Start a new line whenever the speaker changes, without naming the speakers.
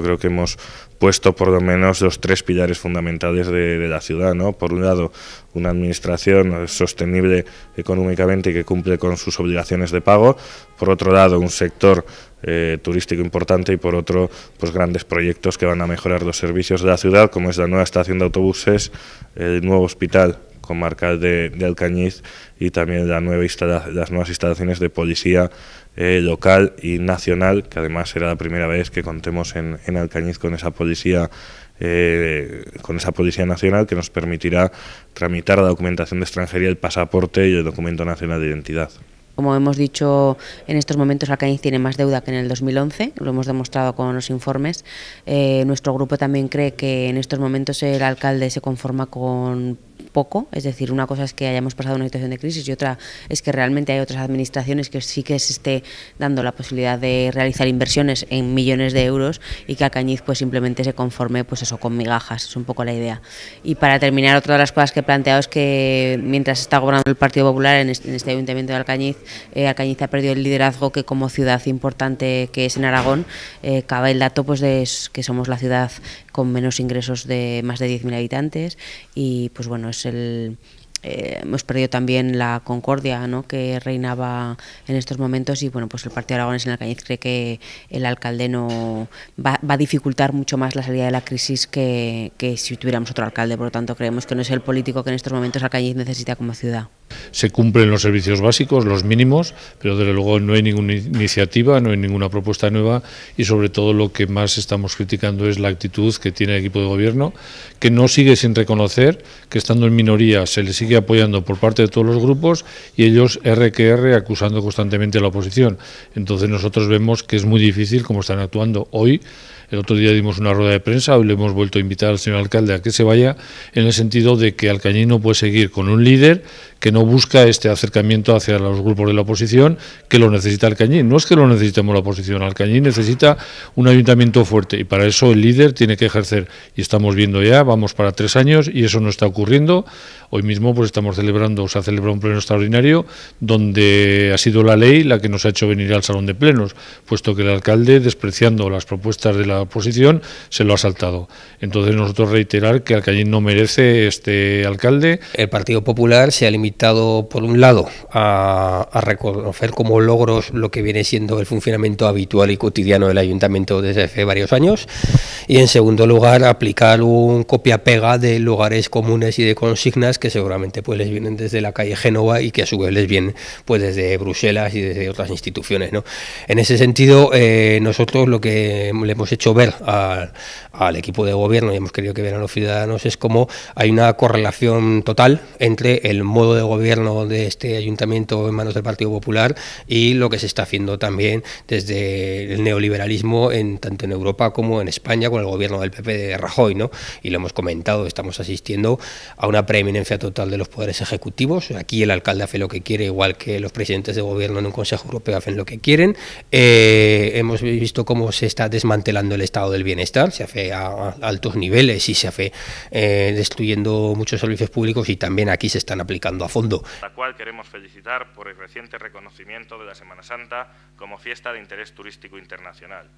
Yo creo que hemos puesto por lo menos los tres pilares fundamentales de, la ciudad. Por un lado, una administración sostenible económicamente que cumple con sus obligaciones de pago. Por otro lado, un sector eh, turístico importante y por otro, pues grandes proyectos que van a mejorar los servicios de la ciudad, como es la nueva estación de autobuses, el nuevo hospital con de, de Alcañiz y también la nueva las nuevas instalaciones de policía eh, local y nacional, que además será la primera vez que contemos en, Alcañiz con esa policía eh, con esa Policía Nacional que nos permitirá tramitar la documentación de extranjería, el pasaporte y el documento nacional de identidad.
Como hemos dicho, en estos momentos Alcañiz tiene más deuda que en el 2011, lo hemos demostrado con los informes. Eh, nuestro grupo también cree que en estos momentos el alcalde se conforma con poco, es decir, una cosa es que hayamos pasado una situación de crisis y otra es que realmente hay otras administraciones que sí que se esté dando la posibilidad de realizar inversiones en millones de euros y que Alcañiz pues simplemente se conforme pues eso con migajas, es un poco la idea. Y para terminar, otra de las cosas que he planteado es que mientras está gobernando el Partido Popular en este, ayuntamiento de Alcañiz, eh, Alcañiz ha perdido el liderazgo que como ciudad importante que es en Aragón, eh, cabe el dato pues de que somos la ciudad con menos ingresos de más de 10.000 habitantes y pues bueno, es el, eh, hemos perdido también la concordia ¿no? que reinaba en estos momentos y bueno pues el Partido Aragones en Alcañiz cree que el alcalde no va, va, a dificultar mucho más la salida de la crisis que, que si tuviéramos otro alcalde por lo tanto creemos que no es el político que en estos momentos Alcañiz necesita como ciudad.
Se cumplen los servicios básicos, los mínimos, pero desde luego no hay ninguna iniciativa, no hay ninguna propuesta nueva y sobre todo lo que más estamos criticando es la actitud que tiene el equipo de gobierno, que no sigue sin reconocer que estando en minoría se le sigue apoyando por parte de todos los grupos y ellos RQR acusando constantemente a la oposición. Entonces nosotros vemos que es muy difícil como están actuando hoy. El otro día dimos una rueda de prensa, hoy le hemos vuelto a invitar al señor alcalde a que se vaya en el sentido de que Alcañino no puede seguir con un líder que no busca este acercamiento hacia los grupos de la oposición que lo necesita el No es que lo necesitemos la oposición, Alcañín necesita un ayuntamiento fuerte y para eso el líder tiene que ejercer. Y estamos viendo ya, vamos para tres años y eso no está ocurriendo. Hoy mismo pues estamos celebrando, se ha celebrado un pleno extraordinario donde ha sido la ley la que nos ha hecho venir al salón de plenos, puesto que el alcalde, despreciando las propuestas de la oposición, se lo ha saltado. Entonces nosotros reiterar que Alcañín no merece este
alcalde. El Partido Popular se ha limitado por un lado, a, reconocer como logros lo que viene siendo el funcionamiento habitual y cotidiano del ayuntamiento desde hace varios años, y en segundo lugar, aplicar un copia-pega de lugares comunes y de consignas que seguramente pues, les vienen desde la calle Génova y que a su vez les vienen pues, desde Bruselas y desde otras instituciones. ¿no? En ese sentido, eh, nosotros lo que le hemos hecho ver al equipo de gobierno y hemos querido que vean a los ciudadanos es como hay una correlación total entre el modo de gobierno gobierno de este ayuntamiento en manos del Partido Popular y lo que se está haciendo también desde el neoliberalismo en, tanto en Europa como en España con el gobierno del PP de Rajoy, ¿no? Y lo hemos comentado, estamos asistiendo a una preeminencia total de los poderes ejecutivos. Aquí el alcalde hace lo que quiere, igual que los presidentes de gobierno en un Consejo Europeo hacen lo que quieren. Eh, hemos visto cómo se está desmantelando el estado del bienestar, se hace a, altos niveles y se hace eh, destruyendo muchos servicios públicos y también aquí se están aplicando a fondo
la cual queremos felicitar por el reciente reconocimiento de la Semana Santa como fiesta de interés turístico internacional.